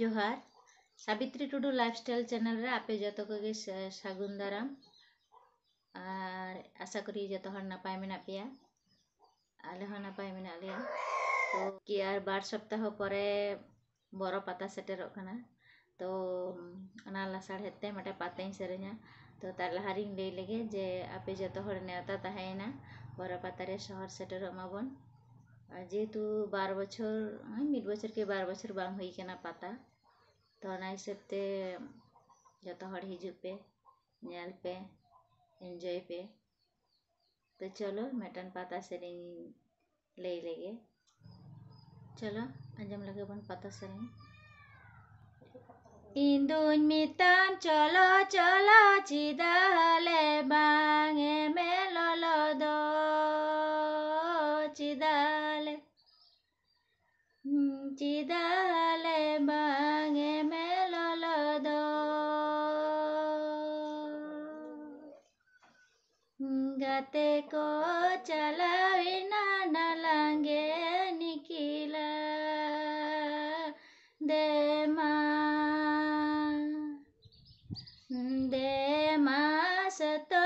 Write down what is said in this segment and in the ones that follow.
ଜୁହାର ସାବିତ୍ରୀ ଟୁଡୁ ଲାଇଫଷ୍ଟାଇଲ୍ ଚ୍ୟାନେଲ୍ରେ ଆପେ ᱡᱚᱛᱚ ᱠᱚᱜᱮ ᱥᱟᱹᱜᱩᱱ ᱫᱟᱨᱟᱢ ᱟᱨ ᱟᱥᱟ ᱠᱚᱨᱤ ᱡᱚᱛᱚ ᱦᱚᱲ ᱱᱟᱯᱟᱭ ᱢᱮᱱᱟᱜ ᱯᱮᱭᱟ ᱟᱞᱮ ᱦᱚᱸ ᱱᱟᱯᱟᱭ ᱢᱮᱱᱟᱜ ᱞᱮᱭᱟ ᱛᱚ ᱠᱤ ᱟᱨ ᱵᱟᱨ ᱥᱚᱯᱛᱟᱦᱚ ᱯᱚᱨᱮ ᱵᱚᱨᱚ ᱯᱟᱛᱟ ᱥᱮᱴᱮᱨᱚᱜ ᱠᱟᱱᱟ ᱛᱚ ᱚᱱᱟ ᱞᱟᱥᱟᱲᱦᱮᱫ ᱛᱮ ᱢᱤᱫᱴᱮᱱ ᱯᱟᱛᱟᱧ ᱥᱮᱨᱮᱧᱟ ᱛᱚ ᱛᱟᱨ ᱞᱟᱦᱟᱨᱤᱧ ᱞᱟᱹᱭ ᱞᱮᱜᱮ ᱡᱮ ᱟᱯᱮ ᱡᱚᱛᱚ ᱦᱚᱲ ᱱᱮᱣᱛᱟ ᱛᱟᱦᱮᱸᱭᱮᱱᱟ ᱵᱚᱨᱚ ᱯᱟᱛᱟᱨᱮ ᱥᱚᱦᱚᱨ ᱥᱮᱴᱮᱨᱚᱜ ᱢᱟᱵᱚᱱ जेहेतु तो बार बचर हाँ, मिट बचर के बार बचर बांग हुई पता तो हिसाब जो तो हर हिजू पे नल पे एंजॉय पे तो चलो मेटन पता से ले चलो आज लगे बन पता से इंदुन मितान चलो चलो चिदले बा गते को चलविना न लंगे निकिला दे मा दे मा सतो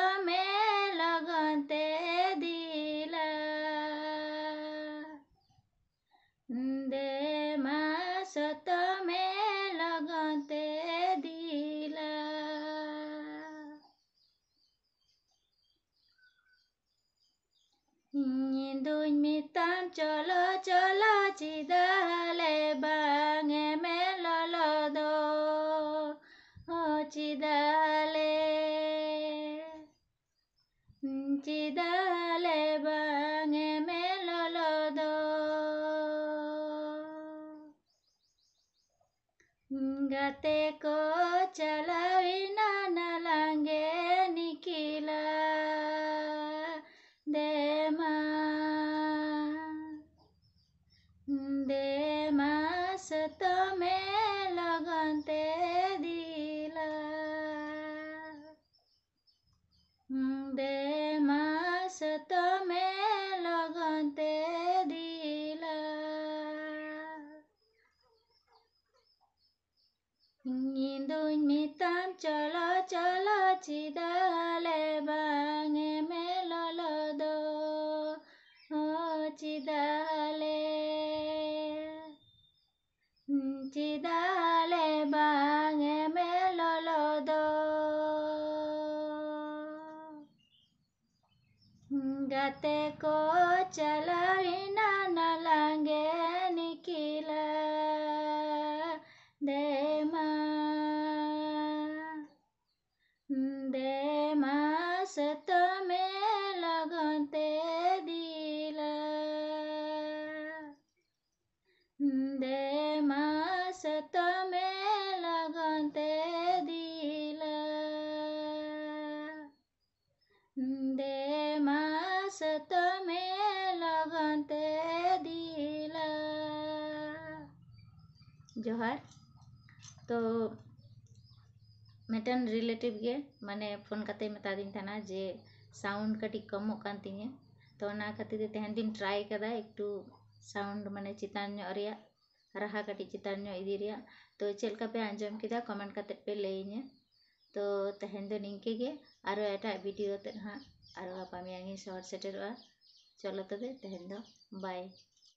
চলো চলো চিদালে বাঙে মেলল দো চিদালে চিদালে বাঙে মেলল দো গাতে কো চালাইনা रस तमे लगनते दिला दे मास तमे लगनते दिला इंदुन मिताम चला चला चिदा संगत को चलना न लंगे निखिल दे देमास मे लगते दिल दे जो है तो मेटन रिलेटिव के माने फोन करते मता दिन थाना जे साउंड कटी कम होकान तीने तो ना खातिर ते हन दिन ट्राई करा एक टू तो साउंड माने चितान्य अरिया रहा कटी चितान्य इदिरिया तो चल का पे अंजाम किदा कमेंट करते पे लेइने तो तहन दो निंके के आरो एटा वीडियो ते हां आरो आपा मियांगे चलो तबे तहन दो